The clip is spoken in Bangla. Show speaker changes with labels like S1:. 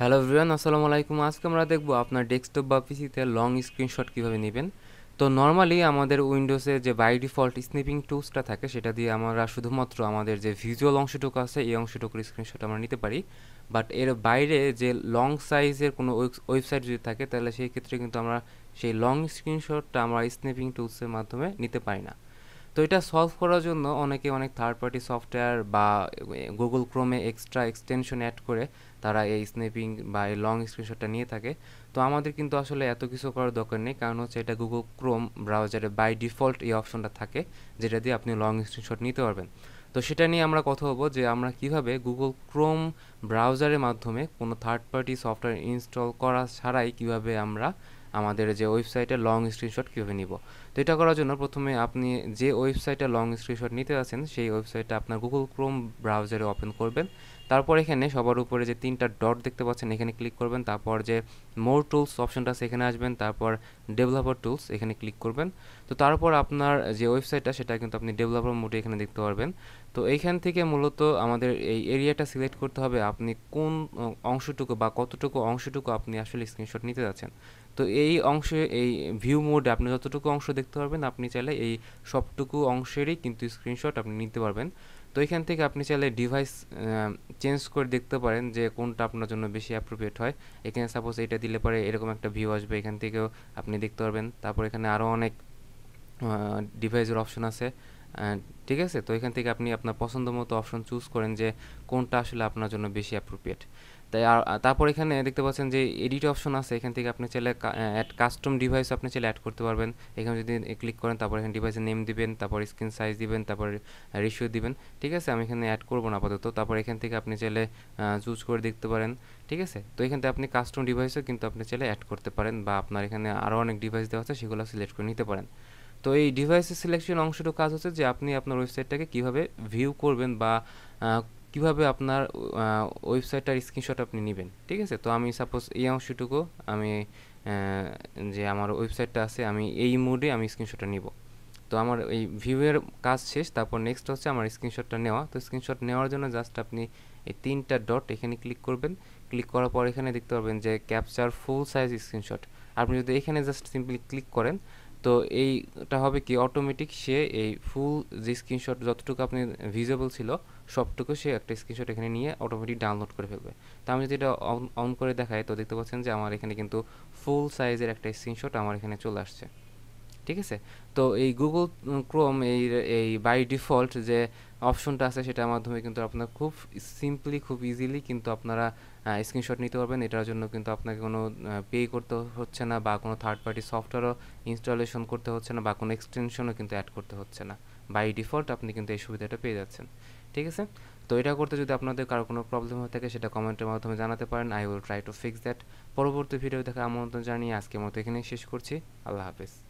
S1: হ্যালো ভিউয়ান আসসালামু আলাইকুম আজকে আমরা দেখব আপনার ডেস্কটপ বা পিসিতে লং স্ক্রিনশট কীভাবে নেবেন তো নর্মালি আমাদের উইন্ডোজে যে বাই ডিফল্ট স্নিপিং টুলসটা থাকে সেটা দিয়ে আমরা শুধুমাত্র আমাদের যে ভিজুয়াল অংশটুকু আছে এই অংশটুকুর স্ক্রিনশট আমরা নিতে পারি বাট এর বাইরে যে লং সাইজের কোনো ওয়েবসাইট যদি থাকে তাহলে সেই ক্ষেত্রে কিন্তু আমরা সেই লং স্ক্রিনশটটা আমরা স্নিপিং টুলসের মাধ্যমে নিতে পারি না তো এটা সলভ করার জন্য অনেকে অনেক থার্ড পার্টি সফটওয়্যার বা গুগল ক্রোমে এক্সট্রা এক্সটেনশন অ্যাড করে তারা এই স্নেপিং বা এই লং স্ক্রিনশটটা নিয়ে থাকে তো আমাদের কিন্তু আসলে এত কিছু করার দরকার নেই কারণ হচ্ছে এটা গুগল ক্রোম ব্রাউজারে বাই ডিফল্ট এই অপশনটা থাকে যেটা দিয়ে আপনি লং স্ক্রিনশট নিতে পারবেন তো সেটা নিয়ে আমরা কথা বলবো যে আমরা কিভাবে গুগল ক্রোম ব্রাউজারের মাধ্যমে কোনো থার্ড পার্টি সফটওয়্যার ইনস্টল করা ছাড়াই কিভাবে আমরা আমাদের যে ওয়েবসাইটে লং স্ক্রিনশট কীভাবে নিব তো এটা করার জন্য প্রথমে আপনি যে ওয়েবসাইটে লং স্ক্রিনশট নিতে আছেন সেই ওয়েবসাইটটা আপনার গুগল ক্রোম ব্রাউজারে ওপেন করবেন তারপর এখানে সবার উপরে যে তিনটা ডট দেখতে পাচ্ছেন এখানে ক্লিক করবেন তারপর যে মোর টুলস অপশনটা সেখানে আসবেন তারপর ডেভেলপার টুলস এখানে ক্লিক করবেন তো তারপর আপনার যে ওয়েবসাইটটা সেটা কিন্তু আপনি ডেভেলপার মোডে এখানে দেখতে পারবেন তো এইখান থেকে মূলত আমাদের এই এরিয়াটা সিলেক্ট করতে হবে আপনি কোন অংশটুকু বা কতটুকু অংশটুকু আপনি আসলে স্ক্রিনশট নিতে যাচ্ছেন তো এই অংশে এই ভিউ মোডে আপনি যতটুকু অংশ দেখতে পারবেন আপনি চাইলে এই সবটুকু অংশেরই কিন্তু স্ক্রিনশট আপনি নিতে পারবেন তো এখান থেকে আপনি চাইলে ডিভাইস চেঞ্জ করে দেখতে পারেন যে কোনটা আপনার জন্য বেশি অ্যাপ্রোপ্রিয়েট হয় এখানে সাপোজ এটা দিলে পরে এরকম একটা ভিউ আসবে এখান থেকেও আপনি দেখতে পারবেন তারপর এখানে আরও অনেক ডিভাইসের অপশন আছে ঠিক আছে তো এখান থেকে আপনি আপনার পছন্দ মতো অপশন চুজ করেন যে কোনটা আসলে আপনার জন্য বেশি অ্যাপ্রোপ্রিয়েট তাই আর তারপর এখানে দেখতে পাচ্ছেন যে এডিট অপশন আছে এখান থেকে আপনি চাইলে অ্যাড কাস্টম ডিভাইস আপনি চাইলে অ্যাড করতে পারবেন এখানে যদি ক্লিক করেন তারপর এখানে ডিভাইসের নেম দিবেন তারপর স্ক্রিন সাইজ দিবেন তারপর রেশিও দিবেন ঠিক আছে আমি এখানে অ্যাড করবো না আপাতত তারপর এখান থেকে আপনি চাইলে চুজ করে দেখতে পারেন ঠিক আছে তো এখান থেকে আপনি কাস্টম ডিভাইসও কিন্তু আপনি চাইলে অ্যাড করতে পারেন বা আপনার এখানে আরও অনেক ডিভাইস দেওয়া আছে সেগুলো সিলেক্ট করে নিতে পারেন তো এই ডিভাইসের সিলেকশন অংশটুকু কাজ হচ্ছে যে আপনি আপনার ওয়েবসাইটটাকে কিভাবে ভিউ করবেন বা কিভাবে আপনার ওয়েবসাইটটার স্ক্রিনশট আপনি নেবেন ঠিক আছে তো আমি সাপোজ এই অংশটুকু আমি যে আমার ওয়েবসাইটটা আছে আমি এই মোডে আমি স্ক্রিনশটটা নিব তো আমার এই ভিউয়ের কাজ শেষ তারপর নেক্সট হচ্ছে আমার স্ক্রিনশটটা নেওয়া তো স্ক্রিনশট নেওয়ার জন্য জাস্ট আপনি এই তিনটা ডট এখানে ক্লিক করবেন ক্লিক করার পর এখানে দেখতে পারবেন যে ক্যাপচার ফুল সাইজ স্ক্রিনশট আপনি যদি এখানে জাস্ট সিম্পলি ক্লিক করেন তো এইটা হবে কি অটোমেটিক সে এই ফুল যে স্ক্রিনশট যতটুকু আপনি ভিজেবল ছিল সবটুকু সে একটা স্ক্রিনশট এখানে নিয়ে অটোমেটিক ডাউনলোড করে ফেলবে তো আমি যদি এটা অন করে দেখাই তো দেখতে পাচ্ছেন যে আমার এখানে কিন্তু ফুল সাইজের একটা স্ক্রিনশট আমার এখানে চলে আসছে ঠিক আছে তো এই গুগল ক্রোম এই এই বাই ডিফল্ট যে অপশনটা আছে সেটার মাধ্যমে কিন্তু আপনার খুব সিম্পলি খুব ইজিলি কিন্তু আপনারা স্ক্রিনশট নিতে পারবেন এটার জন্য কিন্তু আপনাকে কোনো পে করতে হচ্ছে না বা কোনো থার্ড পার্টি সফটওয়্যারও ইনস্টলেশন করতে হচ্ছে না বা কোনো এক্সটেনশনও কিন্তু অ্যাড করতে হচ্ছে না বাই ডিফল্ট আপনি কিন্তু এই সুবিধাটা পেয়ে যাচ্ছেন ঠিক আছে তো এটা করতে যদি আপনাদের কারো কোনো প্রবলেম হয়ে থাকে সেটা কমেন্টের মাধ্যমে জানাতে পারেন I will try to fix that পরবর্তী ভিডিও দেখে আমন্ত্রণ জানিয়ে আজকে মতো এখানেই শেষ করছি আল্লাহ হাফেজ